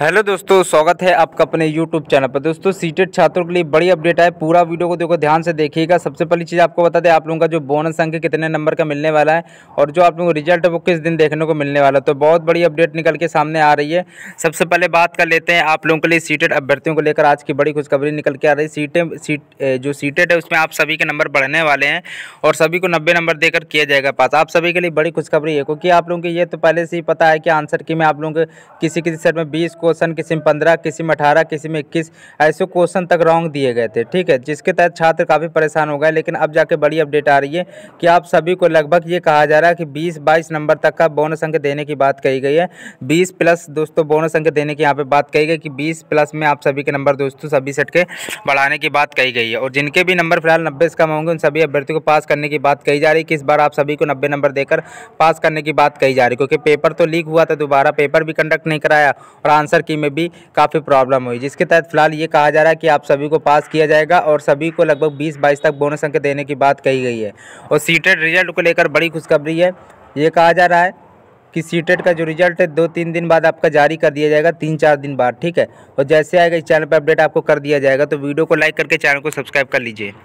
hello दोस्तों स्वागत है आपका अपने यूट्यूब चैनल पर दोस्तों सीटेड छात्रों के लिए बड़ी अपडेट है पूरा वीडियो को देखो ध्यान से देखिएगा सबसे पहली चीज़ आपको बता दें आप लोगों का जो बोनस अंक कितने नंबर का मिलने वाला है और जो आप लोगों को रिजल्ट है वो किस दिन देखने को मिलने वाला है तो बहुत बड़ी अपडेट निकल के सामने आ रही है सबसे पहले बात कर लेते हैं आप लोगों के लिए सीटेड अभ्यर्थियों को लेकर आज की बड़ी खुशखबरी निकल के आ रही है सीटें सीट जो सीटेड है उसमें आप सभी के नंबर बढ़ने वाले हैं और सभी को नब्बे नंबर देकर किया जाएगा पास आप सभी के लिए बड़ी खुशखबरी है क्योंकि आप लोगों को ये तो पहले से ही पता है कि आंसर की मैं आप लोगों के किसी किसी सेट में बीस क्वेश्चन किसी में पंद्रह किसी में अठारह किसी में इक्कीस ऐसे क्वेश्चन तक रॉन्ग दिए गए थे ठीक है जिसके तहत छात्र काफ़ी परेशान हो गए लेकिन अब जाके बड़ी अपडेट आ रही है कि आप सभी को लगभग ये कहा जा रहा है कि बीस बाईस नंबर तक का बोनस अंक देने की बात कही गई है बीस प्लस दोस्तों बोनस अंक देने की यहाँ पर बात कही गई कि बीस प्लस में आप सभी के नंबर दोस्तों सभी सेट के बढ़ाने की बात कही गई है और जिनके भी नंबर फिलहाल नब्बे से कम होंगे उन सभी अभ्यर्थियों को पास करने की बात कही जा रही है कि इस बार आप सभी को नब्बे नंबर देकर पास करने की बात कही जा रही है क्योंकि पेपर तो लीक हुआ था दोबारा पेपर भी कंडक्ट नहीं कराया और आंसर आंसर की में भी काफ़ी प्रॉब्लम हुई जिसके तहत फिलहाल ये कहा जा रहा है कि आप सभी को पास किया जाएगा और सभी को लगभग बीस बाईस तक बोनस अंक देने की बात कही गई है और सीटेड रिजल्ट को लेकर बड़ी खुशखबरी है ये कहा जा रहा है कि सीटेट का जो रिजल्ट है दो तीन दिन बाद आपका जारी कर दिया जाएगा तीन चार दिन बाद ठीक है और जैसे आएगा इस चैनल पर अपडेट आपको कर दिया जाएगा तो वीडियो को लाइक करके चैनल को सब्सक्राइब कर लीजिए